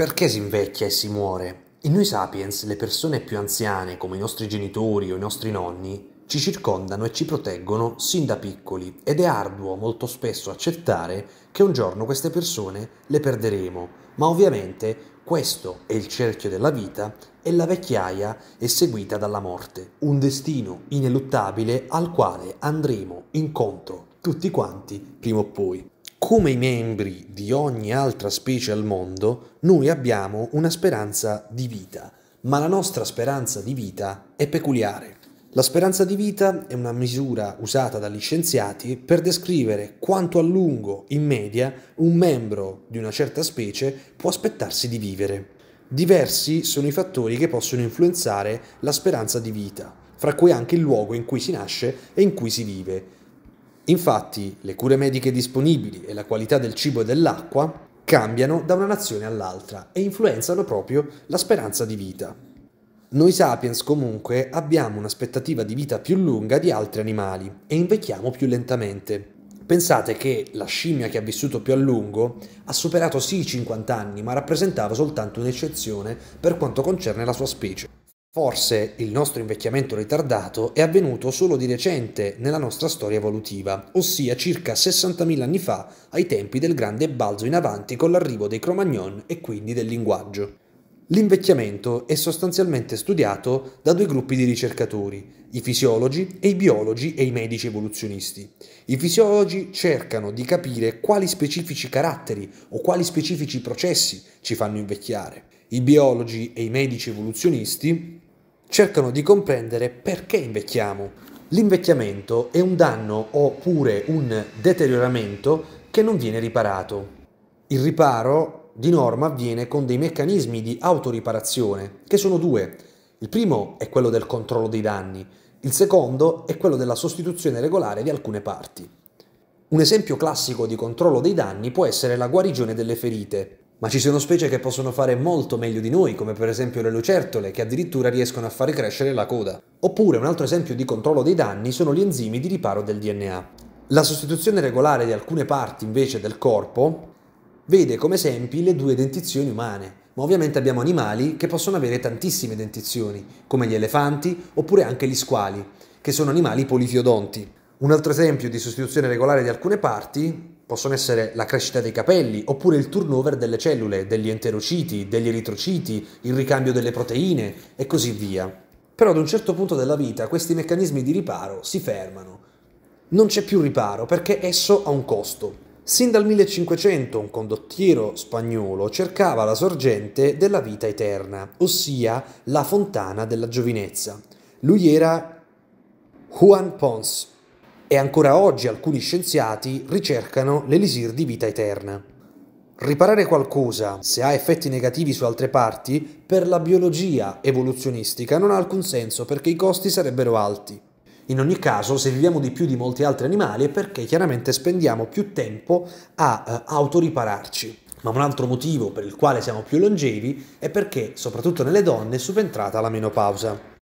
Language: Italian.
Perché si invecchia e si muore? In noi sapiens le persone più anziane, come i nostri genitori o i nostri nonni, ci circondano e ci proteggono sin da piccoli ed è arduo molto spesso accettare che un giorno queste persone le perderemo, ma ovviamente questo è il cerchio della vita e la vecchiaia è seguita dalla morte, un destino ineluttabile al quale andremo incontro tutti quanti prima o poi come i membri di ogni altra specie al mondo, noi abbiamo una speranza di vita, ma la nostra speranza di vita è peculiare. La speranza di vita è una misura usata dagli scienziati per descrivere quanto a lungo, in media, un membro di una certa specie può aspettarsi di vivere. Diversi sono i fattori che possono influenzare la speranza di vita, fra cui anche il luogo in cui si nasce e in cui si vive, Infatti le cure mediche disponibili e la qualità del cibo e dell'acqua cambiano da una nazione all'altra e influenzano proprio la speranza di vita. Noi sapiens comunque abbiamo un'aspettativa di vita più lunga di altri animali e invecchiamo più lentamente. Pensate che la scimmia che ha vissuto più a lungo ha superato sì i 50 anni, ma rappresentava soltanto un'eccezione per quanto concerne la sua specie. Forse il nostro invecchiamento ritardato è avvenuto solo di recente nella nostra storia evolutiva, ossia circa 60.000 anni fa, ai tempi del grande balzo in avanti con l'arrivo dei Cro-Magnon e quindi del linguaggio. L'invecchiamento è sostanzialmente studiato da due gruppi di ricercatori, i fisiologi e i biologi e i medici evoluzionisti. I fisiologi cercano di capire quali specifici caratteri o quali specifici processi ci fanno invecchiare. I biologi e i medici evoluzionisti cercano di comprendere perché invecchiamo. L'invecchiamento è un danno oppure un deterioramento che non viene riparato. Il riparo di norma avviene con dei meccanismi di autoriparazione, che sono due. Il primo è quello del controllo dei danni, il secondo è quello della sostituzione regolare di alcune parti. Un esempio classico di controllo dei danni può essere la guarigione delle ferite. Ma ci sono specie che possono fare molto meglio di noi, come per esempio le lucertole, che addirittura riescono a far crescere la coda. Oppure un altro esempio di controllo dei danni sono gli enzimi di riparo del DNA. La sostituzione regolare di alcune parti invece del corpo vede come esempi le due dentizioni umane, ma ovviamente abbiamo animali che possono avere tantissime dentizioni, come gli elefanti oppure anche gli squali, che sono animali polifiodonti. Un altro esempio di sostituzione regolare di alcune parti possono essere la crescita dei capelli, oppure il turnover delle cellule, degli enterociti, degli eritrociti, il ricambio delle proteine e così via. Però ad un certo punto della vita questi meccanismi di riparo si fermano. Non c'è più riparo perché esso ha un costo. Sin dal 1500 un condottiero spagnolo cercava la sorgente della vita eterna, ossia la fontana della giovinezza. Lui era Juan Pons, e ancora oggi alcuni scienziati ricercano l'elisir di vita eterna. Riparare qualcosa, se ha effetti negativi su altre parti, per la biologia evoluzionistica non ha alcun senso perché i costi sarebbero alti. In ogni caso, se viviamo di più di molti altri animali è perché chiaramente spendiamo più tempo a uh, autoripararci. Ma un altro motivo per il quale siamo più longevi è perché, soprattutto nelle donne, è subentrata la menopausa.